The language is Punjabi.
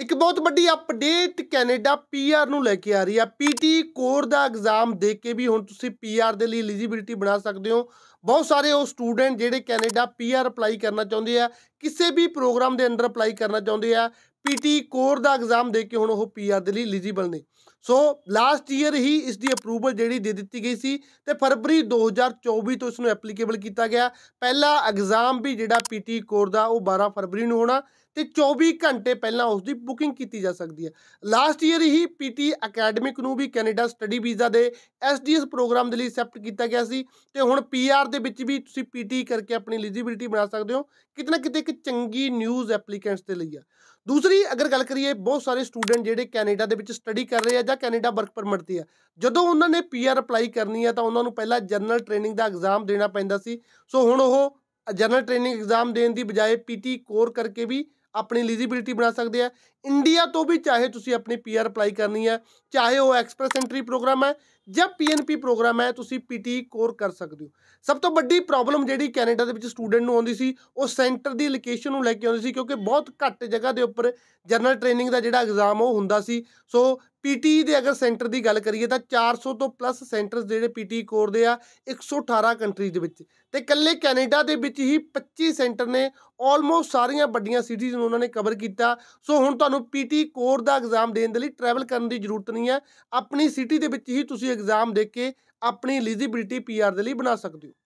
ਇੱਕ ਬਹੁਤ ਵੱਡੀ ਅਪਡੇਟ ਕੈਨੇਡਾ ਪੀਆਰ ਨੂੰ ਲੈ ਕੇ ਆ ਰਹੀ ਆ ਪੀਟੀ ਕੋਰ ਦਾ ਐਗਜ਼ਾਮ ਦੇ ਕੇ ਵੀ ਹੁਣ ਤੁਸੀਂ ਪੀਆਰ ਦੇ ਲਈ ਐਲੀਜੀਬਿਲਟੀ ਬਣਾ ਸਕਦੇ ਹੋ ਬਹੁਤ ਸਾਰੇ ਉਹ ਸਟੂਡੈਂਟ ਜਿਹੜੇ ਕੈਨੇਡਾ ਪੀਆਰ ਅਪਲਾਈ ਕਰਨਾ ਚਾਹੁੰਦੇ ਆ ਕਿਸੇ ਵੀ ਪ੍ਰੋਗਰਾਮ ਦੇ ਅੰਦਰ ਅਪਲਾਈ ਕਰਨਾ ਚਾਹੁੰਦੇ ਆ ਪੀਟੀ ਕੋਰ ਦਾ ਐਗਜ਼ਾਮ ਦੇ ਕੇ ਹੁਣ ਉਹ ਪੀਆਰ ਦੇ ਲਈ ਐਲੀਜੀਬਲ ਨੇ ਸੋ ਲਾਸਟ ਈਅਰ ਹੀ ਇਸ ਦੀ ਅਪਰੂਵਲ ਜਿਹੜੀ ਦੇ ਦਿੱਤੀ ਗਈ ਸੀ ਤੇ ਫਰਵਰੀ 2024 ਤੋਂ ਇਸ ਨੂੰ ਐਪਲੀਕੇਬਲ ਕੀਤਾ ਗਿਆ ਪਹਿਲਾ ਐਗਜ਼ਾਮ ਵੀ ਜਿਹੜਾ ਪੀਟੀ ਕੋਰ ਦਾ ਉਹ 12 ਫਰਵਰੀ ਨੂੰ ਹੋਣਾ ਤੇ 24 ਘੰਟੇ ਪਹਿਲਾਂ ਉਸ ਦੀ ਬੁਕਿੰਗ ਕੀਤੀ ਜਾ ਸਕਦੀ ਹੈ ਲਾਸਟ ਈਅਰ ਹੀ ਪੀਟੀ ਅਕੈਡਮਿਕ ਨੂੰ ਵੀ ਕੈਨੇਡਾ ਸਟੱਡੀ ਵੀਜ਼ਾ ਦੇ ਐਸਡੀਐਸ ਪ੍ਰੋਗਰਾਮ ਦੇ ਲਈ ਐਕਸੈਪਟ ਕੀਤਾ ਗਿਆ ਸੀ ਤੇ ਹੁਣ ਪੀਆਰ ਦੇ ਵਿੱਚ ਵੀ ਤੁਸੀਂ ਪੀਟੀ ਕਰਕੇ ਆਪਣੀ ਐਲੀਜੀਬਿਲਟੀ ਬਣਾ ਸਕਦੇ ਹੋ ਕਿਤਨਾ ਕਿਤੇ ਇੱਕ ਚੰਗੀ ਨਿਊਜ਼ ਐਪਲੀਕੈਂਟਸ ਦੇ ਲਈ ਆ ਦੂਸਰੀ ਅਗਰ ਗੱਲ ਕਰੀਏ ਬਹੁਤ ਸਾਰੇ ਸਟੂਡੈਂਟ ਜਿਹੜੇ ਕੈਨੇਡਾ ਦੇ ਵਿੱਚ ਸਟੱਡੀ ਕਰ ਰਹੇ ਆ ਜਾਂ ਕੈਨੇਡਾ ਵਰਕ ਪਰਮਿਟ ਤੇ ਆ ਜਦੋਂ ਉਹਨਾਂ ਨੇ ਪੀਆਰ ਅਪਲਾਈ ਕਰਨੀ ਆ ਤਾਂ ਉਹਨਾਂ ਨੂੰ ਪਹਿਲਾਂ ਜਨਰਲ ਟ੍ਰੇਨਿੰਗ ਦਾ ਐਗਜ਼ਾਮ ਦੇਣਾ ਪੈਂਦਾ ਸੀ ਸੋ ਹੁਣ ਉਹ ਜਨਰਲ ਟ੍ਰੇਨਿੰਗ ਐਗਜ਼ਾਮ ਦੇਣ ਦੀ ਬਜਾਏ ਪੀਟੀ ਕੋਰ ਕਰਕੇ ਵੀ ਆਪਣੀ ਐਲੀਜੀਬਿਲਟੀ ਬਣਾ ਸਕਦੇ ਆ ਇੰਡੀਆ ਤੋਂ ਵੀ ਚਾਹੇ ਤੁਸੀਂ ਆਪਣੀ ਪੀਆਰ ਅਪਲਾਈ ਕਰਨੀ ਆ ਚਾਹੇ ਉਹ ਐਕਸਪ੍ਰੈਸ ਐਂਟਰੀ ਪ੍ਰੋਗਰਾਮ ਹੈ ਜਾਂ ਪੀਐਨਪੀ ਪ੍ਰੋਗਰਾਮ ਹੈ ਤੁਸੀਂ ਪੀਟੀ ਕੋਰ e ਕਰ ਸਕਦੇ ਹੋ ਸਭ ਤੋਂ ਵੱਡੀ ਪ੍ਰੋਬਲਮ ਜਿਹੜੀ ਕੈਨੇਡਾ ਦੇ ਵਿੱਚ ਸਟੂਡੈਂਟ ਨੂੰ ਆਉਂਦੀ ਸੀ ਉਹ ਸੈਂਟਰ ਦੀ ਲੋਕੇਸ਼ਨ ਨੂੰ ਲੈ ਕੇ ਆਉਂਦੀ ਸੀ ਕਿਉਂਕਿ ਬਹੁਤ ਘੱਟ ਜਗ੍ਹਾ ਦੇ ਉੱਪਰ ਜਨਰਲ ਟ੍ਰੇਨਿੰਗ ਦਾ ਜਿਹੜਾ ਐਗਜ਼ਾਮ ਉਹ ਹੁੰਦਾ ਸੀ ਸੋ ਪੀਟੀ e ਦੇ ਅਗਰ ਸੈਂਟਰ ਦੀ ਗੱਲ ਕਰੀਏ ਤਾਂ 400 ਤੋਂ ਪਲੱਸ ਸੈਂਟਰਸ ਜਿਹੜੇ ਪੀਟੀ ਕੋਰ e ਦੇ ਆ 118 ਕੰਟਰੀ ਦੇ ਵਿੱਚ ਤੇ ਇਕੱਲੇ ਕੈਨੇਡਾ ਦੇ ਵਿੱਚ ਹੀ 25 ਸੈਂਟਰ ਨੇ ਆਲਮੋਸਟ ਸਾਰੀਆਂ ਵੱਡੀਆਂ ਸਿਟੀਜ਼ ਨੂੰ ਉਹਨਾਂ ਨੇ ਕਵਰ ਕੀਤਾ ਸੋ ਹੁਣ ਤੁਹਾਨੂੰ ਪੀਟੀ ਕੋਰ ਦਾ ਐਗਜ਼ਾਮ ਦੇਣ ਦੇ ਲਈ ਟਰੈਵਲ ਕਰਨ ਦੀ ਜ਼ਰੂਰਤ ਨਹੀਂ ਹੈ ਆਪਣੀ ਸਿਟੀ ਦੇ ਵਿੱਚ ਹੀ ਤੁਸੀਂ ਐਗਜ਼ਾਮ ਦੇ ਕੇ ਆਪਣੀ ਐਲੀਜੀਬਿਲਟੀ ਪੀਆਰ ਦੇ ਲਈ ਬਣਾ ਸਕਦੇ ਹੋ